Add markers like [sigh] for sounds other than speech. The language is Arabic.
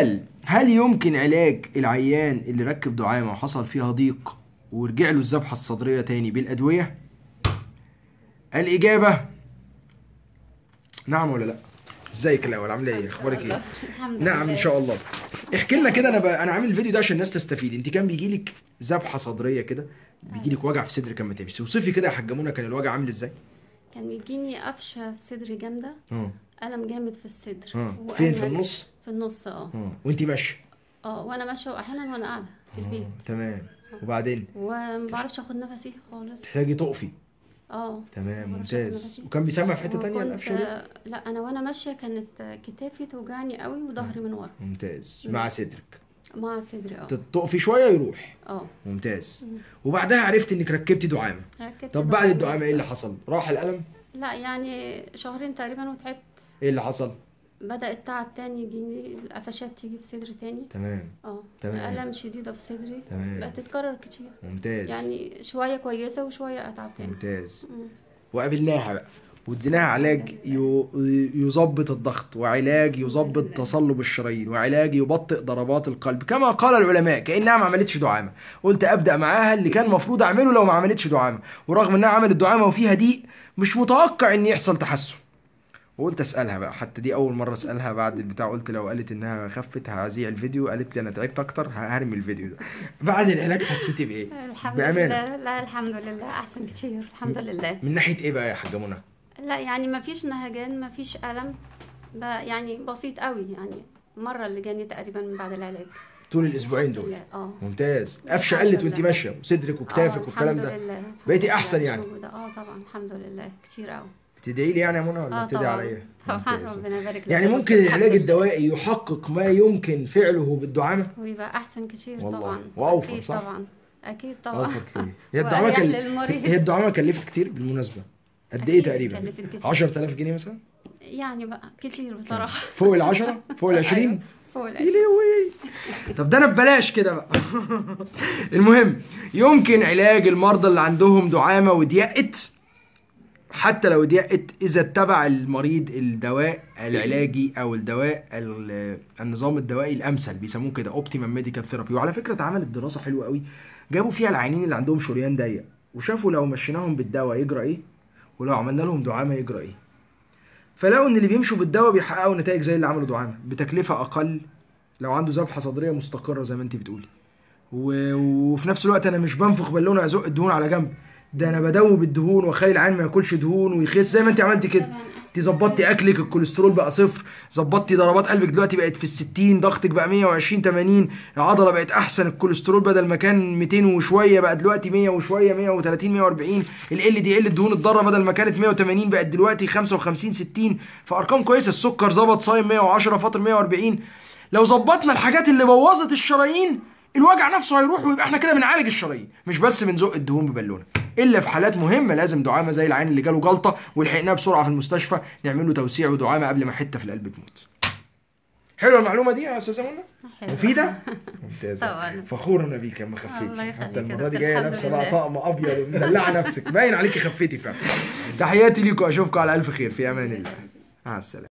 سؤال هل يمكن علاج العيان اللي ركب دعامة وحصل فيها ضيق ورجع له الذبحة الصدرية تاني بالأدوية؟ الإجابة نعم ولا لأ؟ ازيك الاول عامله ايه اخبارك ايه نعم ان شاء الله احكي لنا كده انا ب... انا عامل الفيديو ده عشان الناس تستفيد انت كان بيجي لك ذبحه صدريه كده بيجي لك وجع في صدرك كان ما تمشي توصفي كده يا حجمونا منى كان الوجع عامل ازاي كان بيجيني قفشه في صدري جامده آه. الم جامد في الصدر فين في النص في النص اه وانت ماشيه اه وانا ماشيه واحيانا وانا قاعده في البيت تمام اه. وبعدين وما بعرفش اخد نفسي خالص تحتاجي تقفي اه تمام ممتاز وكان بيسمع في حته تانية القفشه دي؟ لا انا وانا ماشيه كانت كتافي توجعني قوي وظهري من ورا ممتاز مع صدرك مع صدري اه تقفي شويه يروح اه ممتاز مم. وبعدها عرفت انك ركبتي دعامه ركبت طب بعد الدعامه ايه اللي حصل؟ راح الالم؟ لا يعني شهرين تقريبا وتعبت ايه اللي حصل بدأ التعب تاني يجيني القفشات تيجي في صدري تاني تمام اه تمام الام شديدة في صدري تمام بقت تتكرر كتير ممتاز يعني شوية كويسة وشوية أتعب تاني ممتاز مم. وقابلناها بقى واديناها علاج يظبط الضغط وعلاج يظبط تصلب الشرايين وعلاج يبطئ ضربات القلب كما قال العلماء كانها ما نعم عملتش دعامه قلت ابدا معاها اللي كان المفروض اعمله لو ما عملتش دعامه ورغم انها عملت دعامه وفيها ضيق مش متوقع ان يحصل تحسن وقلت اسالها بقى حتى دي اول مره اسالها بعد البتاع قلت لو قالت انها خفت هذيع الفيديو قالت لي انا تعبت اكتر هرمي الفيديو ده بعد العلاج حسيتي بايه الحمد بامانه لله. لا الحمد لله احسن كتير الحمد لله من ناحيه ايه بقى يا حاجه منى لا يعني ما فيش نهجان ما فيش الم يعني بسيط قوي يعني المره اللي جاني تقريبا من بعد العلاج طول الاسبوعين دول اه ممتاز قفشه قلت وانت ماشيه وصدرك آه، وكتافك والكلام ده لله. بقيتي احسن يعني اه طبعا الحمد لله كتير قوي بتدعي لي يعني يا منى ولا آه، بتدعي عليا؟ [laughs] طبعا ربنا يبارك يعني ممكن العلاج الدوائي يحقق ما يمكن فعله بالدعامه؟ ويبقى احسن كتير والله. طبعا واوفر صح؟ طبعا اكيد طبعا اوفر كتير هي [laughs] الدعامه هي الدعامه كلفت كتير بالمناسبه قد ايه تقريبا 10000 جنيه مثلا يعني بقى كتير بصراحه فوق ال 10 [laughs] فوق ال 20 أيوة، فوق ال 20 [laughs] طب ده انا ببلاش كده بقى [laughs] المهم يمكن علاج المرضى اللي عندهم دعامه وضيقت حتى لو ضيقت اذا اتبع المريض الدواء العلاجي او الدواء النظام الدوائي الامثل بيسموه كده اوبتيمم ميديكال ثيرابي وعلى فكره اتعملت دراسه حلوه قوي جابوا فيها العينين اللي عندهم شريان ضيق وشافوا لو مشيناهم بالدواء يجرى ايه ولو عملنا لهم دعامه يجرى ايه فلقوا ان اللي بيمشوا بالدواء بيحققوا نتائج زي اللي عملوا دعامه بتكلفه اقل لو عنده ذبحه صدريه مستقره زي ما انت بتقولي و... وفي نفس الوقت انا مش بنفخ بالونه ازق الدهون على جنب ده انا بدوب الدهون واخلي العين ما ياكلش دهون ويخس زي ما انت عملتي كده انت ظبطتي اكلك الكوليسترول بقى صفر ظبطتي ضربات قلبك دلوقتي بقت في ال 60 ضغطك بقى 120 80 العضله بقت احسن الكوليسترول بدل ما كان 200 وشويه بقى دلوقتي 100 وشويه 130 140 ال دي ال الدهون الضاره بدل ما كانت 180 بقت دلوقتي 55 60 فارقام كويسه السكر ظبط صايم 110 فاطر 140 لو ظبطنا الحاجات اللي بوظت الشرايين الوجع نفسه هيروح ويبقى احنا كده بنعالج الشرايين مش بس بنزق الدهون ببالونه الا في حالات مهمه لازم دعامه زي العين اللي جاله جلطه ولحقناه بسرعه في المستشفى نعمل له توسيع ودعامه قبل ما حته في القلب تموت حلوه المعلومه دي يا استاذه منى مفيده [laughs] ممتازه انا بيك يا اما خفتي حتى المره دي جايه لابسه بقى طقم ابيض ومدلعه [laughs] نفسك باين عليكي خفتي فعلا تحياتي ليكم اشوفكم على الف خير في امان الله مع السلامه